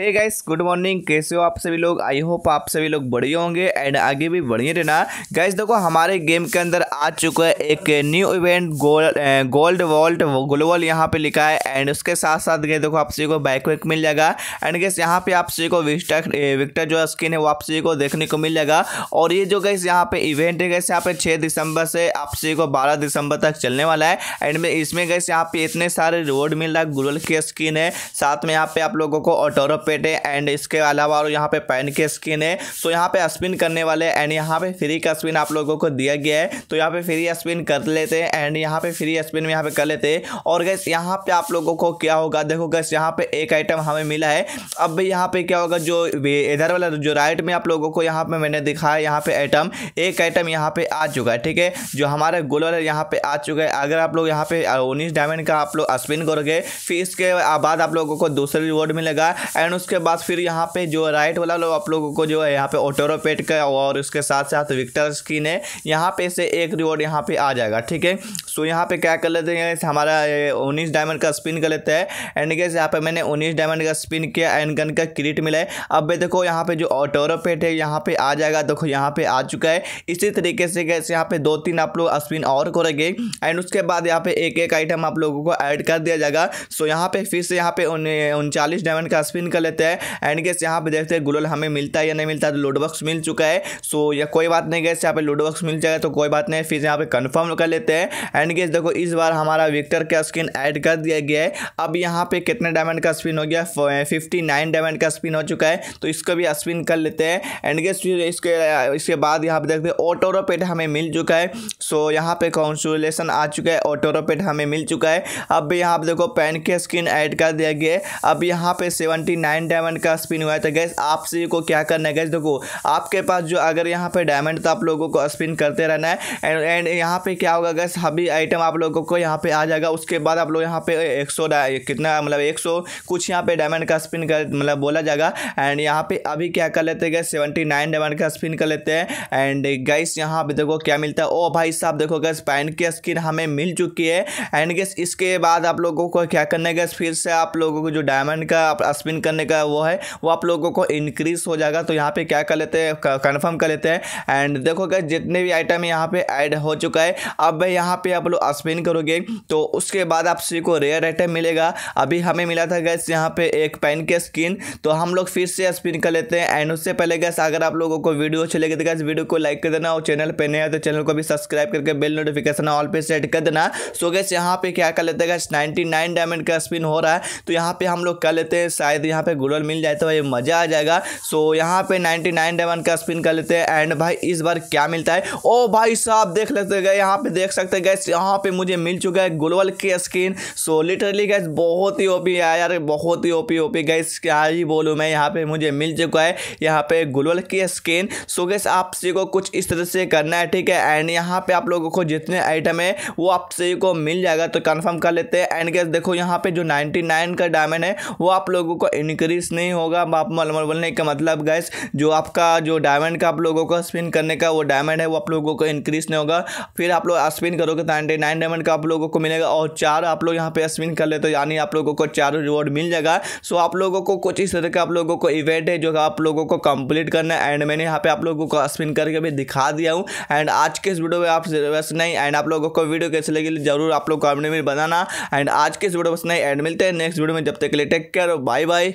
hey guys good morning कैसे हो आप सभी लोग आई होप आप सभी लोग बढ़िया होंगे एंड आगे भी बढ़िया रहना गाइस देखो हमारे गेम के अंदर आ चुका है एक न्यू इवेंट गोल, गोल्ड वॉल्ट ग्लोबल यहाँ पे लिखा है एंड उसके साथ साथ गए देखो आप सभी को बैक वैक मिल जाएगा एंड गैस यहाँ पे आप सभी को विक्टर विक्टर uh, जो स्किन है वो आप सभी को देखने को मिल जाएगा और ये जो गैस यहाँ पे इवेंट है गैस यहाँ पे छः दिसंबर से आप सभी को बारह दिसंबर तक चलने वाला है एंड में इसमें गैस यहाँ पे इतने सारे रिवॉर्ड मिल रहा है ग्लोबल की स्किन है साथ में यहाँ पे आप लोगों को ऑटोरोप पैड है एंड इसके अलावा और यहाँ पे पेन के स्किन है तो यहाँ पे स्पिन करने वाले एंड यहाँ पे फ्री का स्पिन आप लोगों को दिया गया है तो यहाँ पे फ्री स्पिन कर लेते हैं एंड यहाँ पे फ्री स्पिन यहाँ पे कर लेते हैं और गैस यहाँ पे आप लोगों को क्या होगा देखो गैस यहाँ पे एक आइटम हमें मिला है अब भी यहाँ पे क्या होगा जो इधर वाला जो राइट में आप लोगों को यहाँ पे मैंने दिखाया यहाँ पे आइटम एक आइटम यहाँ पे आ चुका है ठीक है जो हमारे गोल वाले यहाँ पे आ चुका है अगर आप लोग यहाँ पे उन्नीस डायमंड का आप लोग स्पिन करोगे फिर इसके बाद आप लोगों को दूसरे रिवॉर्ड मिलेगा एंड उसके बाद फिर यहाँ पे जो राइट वाला लोग आप लोगों को जो है यहाँ पे ऑटोरोपेट का और उसके साथ साथ विक्टर स्किन है यहाँ पे से एक रिवॉर्ड यहाँ पे आ जाएगा ठीक है सो यहाँ पे क्या कर लेते हैं हमारा उन्नीस डायमंड का स्पिन कर लेते हैं एंड गैस यहाँ पे मैंने उन्नीस डायमंड का स्पिन किया एंड गन का क्रिट मिला है अब भी देखो यहाँ पे जो ऑटोरोपेट है यहाँ पे आ जाएगा देखो यहाँ पे आ चुका है इसी तरीके से गैस यहाँ पे दो तीन आप लोग स्पिन और करेंगे एंड उसके बाद यहाँ पे एक एक आइटम आप लोगों को ऐड कर दिया जाएगा सो यहाँ पे फिर से यहाँ पे उनचालीस डायमंड का स्पिन कर कर लेते हैं एंड गैस यहाँ पे देखते हैं गुलल हमें मिलता है या नहीं मिलता है तो लोडबक्स मिल चुका है सो या कोई बात नहीं गैस यहाँ पे लोडबक्स मिल जाएगा तो कोई बात नहीं फिर यहाँ पे कन्फर्म कर लेते हैं एंड गैस देखो इस बार हमारा विक्टर का स्किन ऐड कर दिया गया है अब यहाँ पे कितने डायमंड का स्पिन हो गया फिफ्टी नाइन डायमंड का स्पिन हो चुका है तो इसका भी स्पिन कर लेते हैं एंड गैस फिर इसके eh, इसके बाद यहाँ पे देखते हैं ऑटो हमें मिल चुका है सो यहाँ पे कॉन्सुलेशन आ चुका है ऑटोरोपेट हमें मिल चुका है अब यहाँ पे देखो पेन के स्किन ऐड कर दिया गया है अब यहाँ पे सेवेंटी नाइन डायमंड का स्पिन हुआ है तो गैस आपसे को क्या करना है गैस देखो आपके पास जो अगर यहाँ पे डायमंड तो आप लोगों को स्पिन करते रहना है एंड एंड यहाँ पे क्या होगा गैस हबी आइटम आप लोगों को यहाँ पे आ जाएगा उसके बाद आप लोग यहाँ पे एक कितना मतलब एक कुछ यहाँ पे डायमंड का स्पिन कर मतलब बोला जाएगा एंड यहाँ पे अभी क्या कर लेते हैं गैस सेवेंटी डायमंड का स्पिन कर लेते हैं एंड गैस यहाँ पे देखो क्या मिलता है ओ भाई साहब देखो गैस पैन की स्किन हमें मिल चुकी है एंड गैस इसके बाद आप लोगों को क्या करना है गैस फिर से आप लोगों को जो डायमंड का स्पिन करने करने का वो है वो आप लोगों को इंक्रीज़ हो जाएगा तो यहाँ पे क्या कर लेते हैं कन्फर्म कर लेते हैं एंड देखो गए जितने भी आइटम यहाँ पे ऐड हो चुका है अब यहाँ पे आप लोग स्पिन करोगे तो उसके बाद आप सी को रेयर आइटम मिलेगा अभी हमें मिला था गैस यहाँ पे एक पेन के स्किन तो हम लोग फिर से स्पिन कर लेते हैं एंड उससे पहले गैस अगर आप लोगों को वीडियो अच्छी लगे तो गैस वीडियो को लाइक कर देना और चैनल पर नया तो चैनल को भी सब्सक्राइब करके बेल नोटिफिकेशन ऑल पे सेट कर देना सो गैस यहाँ पे क्या कर लेते हैं गैस नाइनटी डायमंड का स्पिन हो रहा है तो यहाँ पे हम लोग कर लेते हैं शायद यहाँ पे ग्लोबल मिल जाए तो भाई मज़ा आ जाएगा सो यहाँ पे 99 डायमंड का स्पिन कर लेते हैं एंड भाई इस बार क्या मिलता है ओ भाई साहब देख लेते गए यहाँ पे देख सकते गए यहाँ पे मुझे मिल चुका है ग्लोबल की स्किन सो लिटरली गैस बहुत ही ओपी है यार बहुत ही ओपी ओपी गैस क्या ही बोलूँ मैं यहाँ पे मुझे मिल चुका है यहाँ पे ग्लोबल की स्किन सो गैस आप सभी को कुछ इस तरह से करना है ठीक है एंड यहाँ पे आप लोगों को जितने आइटम है वो आप सभी को मिल जाएगा तो कन्फर्म कर लेते हैं एंड गैस देखो यहाँ पे जो नाइनटी का डायमंड है वो आप लोगों को इनकम इंक्रीज़ नहीं होगा आप मलमल बोलने का मतलब गैस जो आपका जो डायमंड का आप लोगों को स्पिन करने का वो डायमंड है वो आप लोगों को इंक्रीज़ नहीं होगा फिर आप लोग स्पिन करोगे तो नाइन डायमंड का आप लोगों को मिलेगा और चार आप लोग यहाँ पे स्पिन कर लेते हो यानी आप लोगों को चार रिवॉर्ड मिल जाएगा सो आप लोगों को कुछ इस तरह का आप लोगों को इवेंट है जो आप लोगों को कंप्लीट करना है एंड मैंने यहाँ पे आप लोगों को स्पिन करके भी दिखा दिया हूँ एंड आज के इस वीडियो में आप बस नहीं एंड आप लोगों को वीडियो कैसे लगे जरूर आप लोग कमेंट में बनाना एंड आज के इस वीडियो बस नहीं एंड मिलते हैं नेक्स्ट वीडियो में जब तक के लिए टेक केयर बाय बाय